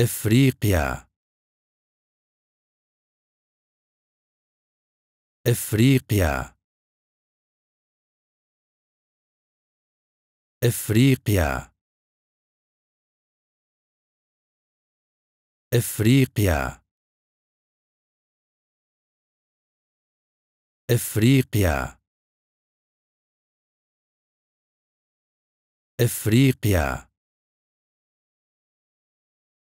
إفريقيا إفريقيا إفريقيا إفريقيا إفريقيا إفريقيا